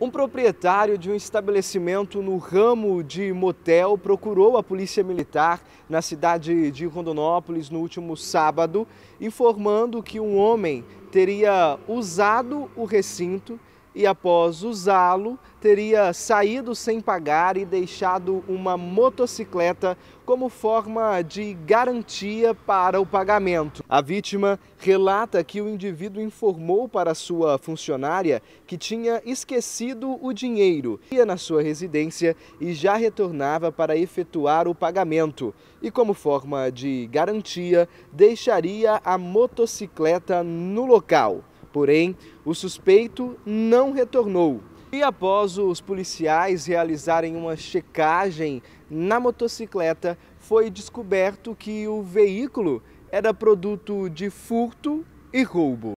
Um proprietário de um estabelecimento no ramo de motel procurou a Polícia Militar na cidade de Rondonópolis no último sábado, informando que um homem teria usado o recinto e, após usá-lo, teria saído sem pagar e deixado uma motocicleta como forma de garantia para o pagamento. A vítima relata que o indivíduo informou para sua funcionária que tinha esquecido o dinheiro, ia na sua residência e já retornava para efetuar o pagamento. E, como forma de garantia, deixaria a motocicleta no local. Porém, o suspeito não retornou. E após os policiais realizarem uma checagem na motocicleta, foi descoberto que o veículo era produto de furto e roubo.